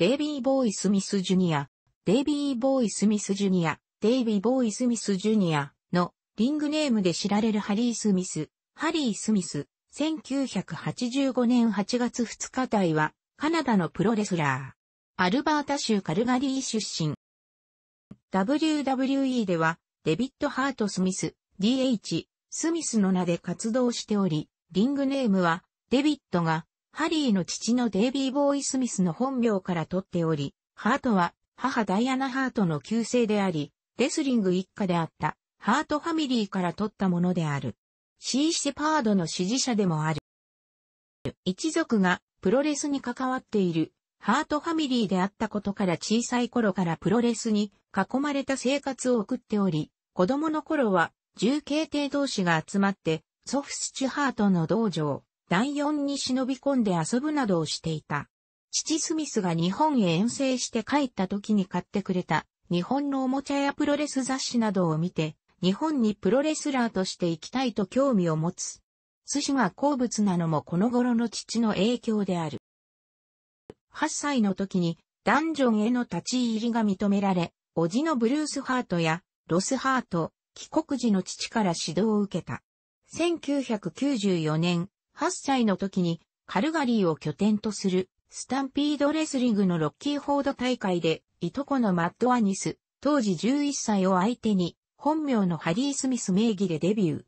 デイビー・ボーイ・スミス・ジュニア、デイビー・ボーイ・スミス・ジュニア、デイビー・ボーイ・スミス・ジュニアのリングネームで知られるハリー・スミス、ハリー・スミス、1985年8月2日隊は、カナダのプロレスラー。アルバータ州カルガリー出身。WWE では、デビッド・ハート・スミス、DH、スミスの名で活動しており、リングネームは、デビットがハリーの父のデイビー・ボーイ・スミスの本名から取っており、ハートは母ダイアナ・ハートの旧姓であり、レスリング一家であったハートファミリーから取ったものである。シー・シェパードの支持者でもある。一族がプロレスに関わっているハートファミリーであったことから小さい頃からプロレスに囲まれた生活を送っており、子供の頃は重慶帝同士が集まってソフスチュハートの道場、第四に忍び込んで遊ぶなどをしていた。父スミスが日本へ遠征して帰った時に買ってくれた日本のおもちゃやプロレス雑誌などを見て、日本にプロレスラーとして行きたいと興味を持つ。寿司が好物なのもこの頃の父の影響である。8歳の時にダンジョンへの立ち入りが認められ、叔父のブルースハートやロスハート、帰国時の父から指導を受けた。1994年、8歳の時にカルガリーを拠点とするスタンピードレスリングのロッキーフォード大会で、いとこのマッド・アニス、当時11歳を相手に、本名のハリー・スミス名義でデビュー。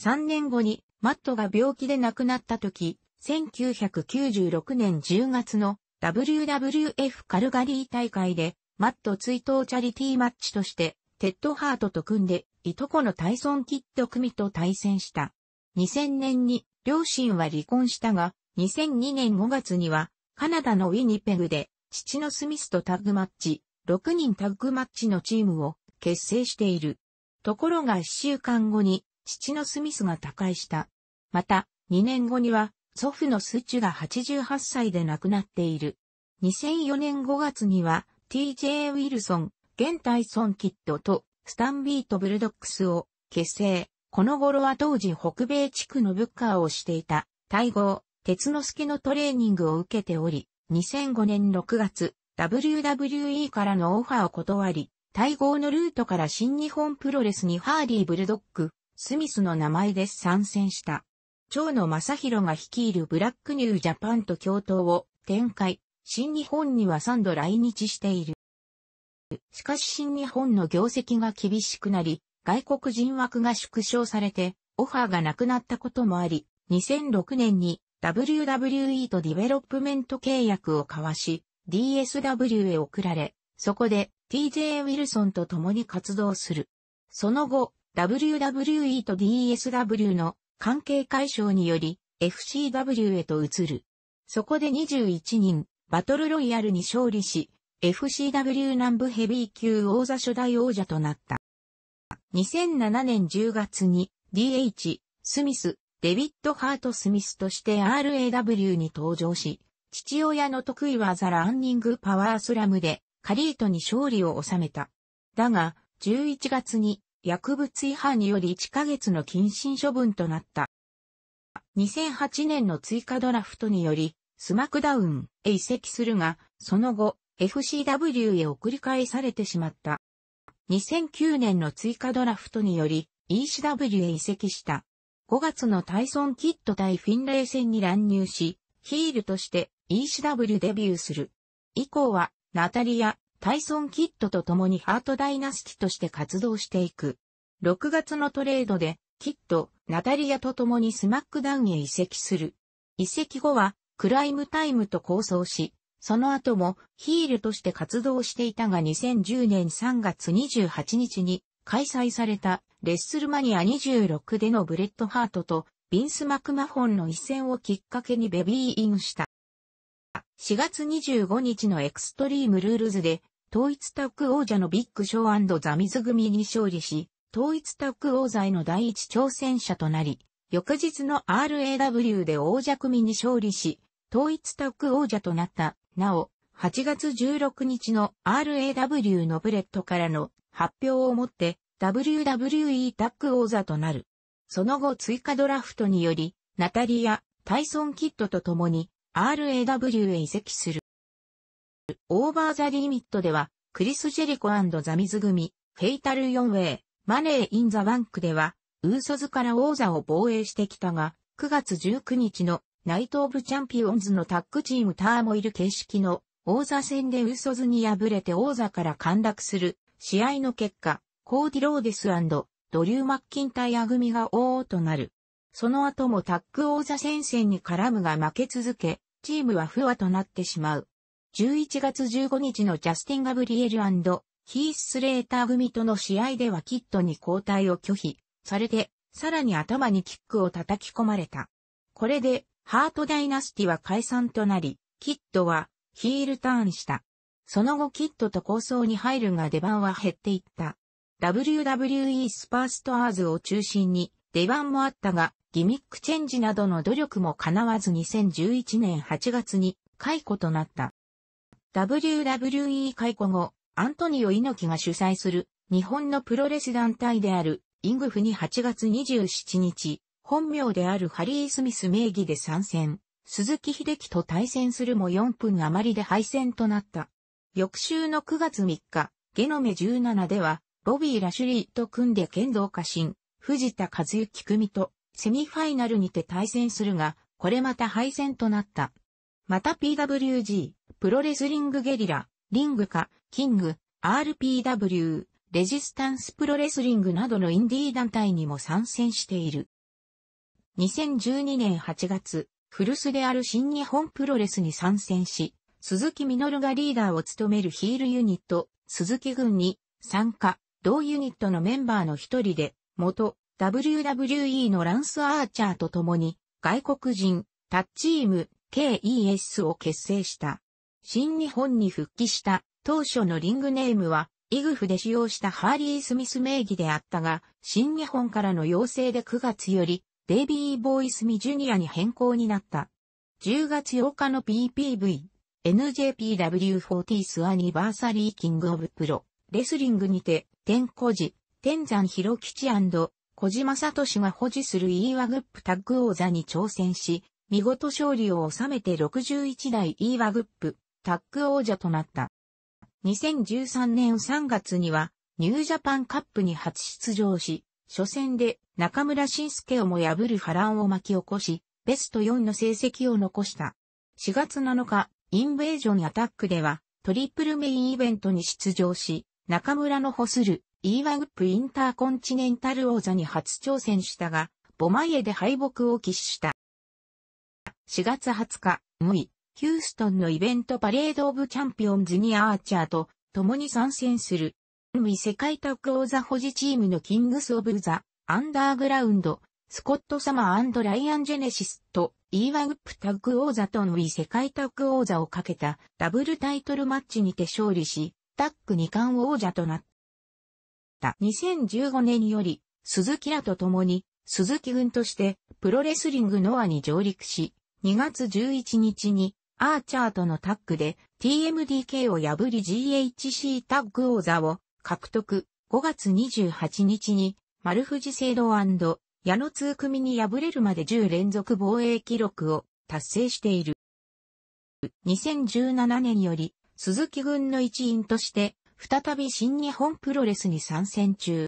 3年後に、マットが病気で亡くなった時、1996年10月の WWF カルガリー大会で、マット追悼チャリティーマッチとして、テッドハートと組んで、いとこのタイソン・キッド組と対戦した。2000年に両親は離婚したが、2002年5月には、カナダのウィニペグで、父のスミスとタッグマッチ、6人タッグマッチのチームを結成している。ところが1週間後に、父のスミスが他界した。また、2年後には、祖父のスチュが88歳で亡くなっている。2004年5月には、TJ ウィルソン、現タイソンキッドと、スタンビートブルドックスを結成。この頃は当時北米地区のブッカーをしていた、大号、鉄之助のトレーニングを受けており、2005年6月、WWE からのオファーを断り、対合のルートから新日本プロレスにハーディー・ブルドック、スミスの名前で参戦した。長野正宏が率いるブラックニュージャパンと共闘を展開、新日本には3度来日している。しかし新日本の業績が厳しくなり、外国人枠が縮小されて、オファーがなくなったこともあり、2006年に WWE とディベロップメント契約を交わし、DSW へ送られ、そこで TJ ウィルソンと共に活動する。その後、WWE と DSW の関係解消により FCW へと移る。そこで21人、バトルロイヤルに勝利し、FCW 南部ヘビー級王座初代王者となった。2007年10月に DH、スミス、デビッド・ハート・スミスとして RAW に登場し、父親の得意技ランニングパワースラムでカリートに勝利を収めた。だが、11月に薬物違反により1ヶ月の謹慎処分となった。2008年の追加ドラフトにより、スマクダウンへ移籍するが、その後、FCW へ送り返されてしまった。2009年の追加ドラフトにより ECW へ移籍した。5月のタイソン・キッド対フィンレイ戦に乱入し、ヒールとして ECW デビューする。以降は、ナタリア、タイソン・キッドと共にハートダイナスティとして活動していく。6月のトレードで、キッド、ナタリアと共にスマックダウンへ移籍する。移籍後は、クライムタイムと構想し、その後もヒールとして活動していたが2010年3月28日に開催されたレッスルマニア26でのブレッドハートとビンス・マクマホンの一戦をきっかけにベビーインした。4月25日のエクストリームルールズで統一タッグ王者のビッグショーザミズ組に勝利し、統一タッグ王座への第一挑戦者となり、翌日の RAW で王者組に勝利し、統一タッグ王者となったなお、8月16日の RAW のブレットからの発表をもって WWE タッグ王座となる。その後追加ドラフトにより、ナタリア、タイソン・キッドと共に RAW へ移籍する。オーバーザリミットでは、クリス・ジェリコザミズ組、フェイタルヨンウェイ、マネー・イン・ザ・バンクでは、ウーソズから王座を防衛してきたが、9月19日のナイト・オブ・チャンピオンズのタッグチームターモイル形式の王座戦でウずソズに敗れて王座から陥落する試合の結果、コーディ・ローデスドリュー・マッキンタイア組が王となる。その後もタッグ王座戦線に絡むが負け続け、チームは不和となってしまう。11月15日のジャスティン・ガブリエルヒース・レーター組との試合ではキットに交代を拒否されて、さらに頭にキックを叩き込まれた。これでハートダイナスティは解散となり、キッドはヒールターンした。その後キッドと構想に入るが出番は減っていった。WWE スパーストアーズを中心に出番もあったが、ギミックチェンジなどの努力も叶わず2011年8月に解雇となった。WWE 解雇後、アントニオ猪木が主催する日本のプロレス団体であるイングフに8月27日、本名であるハリー・スミス名義で参戦、鈴木秀樹と対戦するも4分余りで敗戦となった。翌週の9月3日、ゲノメ17では、ボビー・ラシュリーと組んで剣道家臣、藤田和幸組とセミファイナルにて対戦するが、これまた敗戦となった。また PWG、プロレスリングゲリラ、リングか、キング、RPW、レジスタンスプロレスリングなどのインディー団体にも参戦している。2012年8月、古巣である新日本プロレスに参戦し、鈴木みのるがリーダーを務めるヒールユニット、鈴木軍に参加、同ユニットのメンバーの一人で、元 WWE のランス・アーチャーと共に、外国人、タッチーム、KES を結成した。新日本に復帰した当初のリングネームは、イグフで使用したハーリー・スミス名義であったが、新日本からの要請で9月より、デイビー・ボーイ・スミ・ジュニアに変更になった。10月8日の PPV、NJPW40 スアニバーサリーキング・オブ・プロ、レスリングにて、天小寺、天山広吉小島聡が保持する e ワグップタッグ王座に挑戦し、見事勝利を収めて61代 e ワグップタッグ王者となった。2013年3月には、ニュージャパンカップに初出場し、初戦で中村晋介をも破る波乱を巻き起こし、ベスト4の成績を残した。4月7日、インベージョンアタックでは、トリプルメインイベントに出場し、中村のホスる、イーワウップインターコンチネンタル王座に初挑戦したが、ボマイエで敗北を喫した。4月20日、ムイ、ヒューストンのイベントパレードオブチャンピオンズにアーチャーと共に参戦する海世界タッグ王座保持チームのキングス・オブ・ザ・アンダーグラウンド、スコット・サマーライアン・ジェネシスと、イーワウップタッグ王座とのウィ世界タッグ王座をかけたダブルタイトルマッチにて勝利し、タッグ2冠王者となった。2015年より、鈴木らと共に、鈴木軍として、プロレスリングノアに上陸し、2月11日に、アーチャーとのタッグで TMDK を破り GHC タッグ王座を獲得、5月28日に、丸藤聖堂矢野通組に敗れるまで10連続防衛記録を達成している。2017年より、鈴木軍の一員として、再び新日本プロレスに参戦中。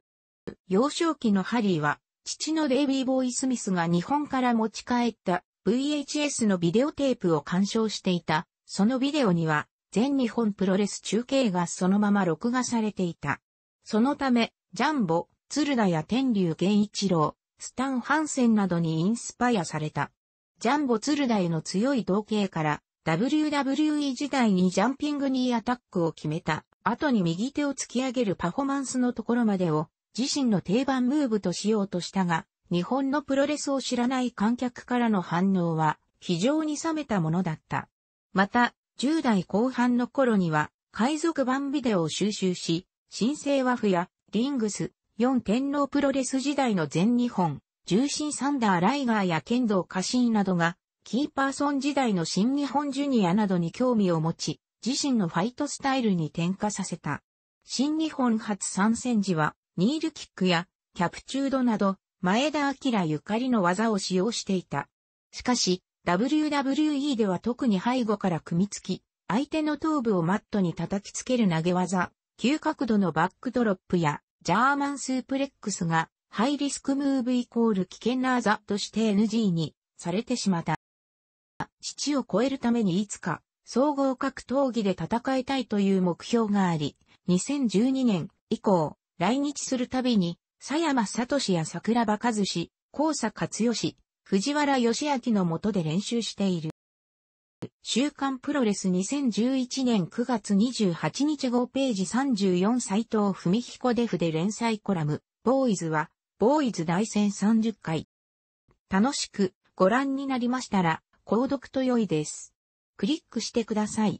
幼少期のハリーは、父のデイビー・ボーイ・スミスが日本から持ち帰った VHS のビデオテープを鑑賞していた。そのビデオには、全日本プロレス中継がそのまま録画されていた。そのため、ジャンボ、鶴田や天竜源一郎、スタン・ハンセンなどにインスパイアされた。ジャンボ鶴田への強い同型から、WWE 時代にジャンピングニーアタックを決めた、後に右手を突き上げるパフォーマンスのところまでを、自身の定番ムーブとしようとしたが、日本のプロレスを知らない観客からの反応は、非常に冷めたものだった。また、10代後半の頃には海賊版ビデオを収集し、新生和風やリングス、四天皇プロレス時代の全日本、重心サンダーライガーや剣道家臣などが、キーパーソン時代の新日本ジュニアなどに興味を持ち、自身のファイトスタイルに転化させた。新日本初参戦時は、ニールキックやキャプチュードなど、前田明ゆかりの技を使用していた。しかし、WWE では特に背後から組みつき、相手の頭部をマットに叩きつける投げ技、急角度のバックドロップや、ジャーマンスープレックスが、ハイリスクムーブイコール危険な技として NG にされてしまった。父を超えるためにいつか、総合格闘技で戦いたいという目標があり、2012年以降、来日するたびに、佐山聡や桜庭和志、高佐勝義、藤原義明の下で練習している。週刊プロレス2011年9月28日号ページ34斎藤文彦デフで連載コラム、ボーイズは、ボーイズ大戦30回。楽しくご覧になりましたら、購読と良いです。クリックしてください。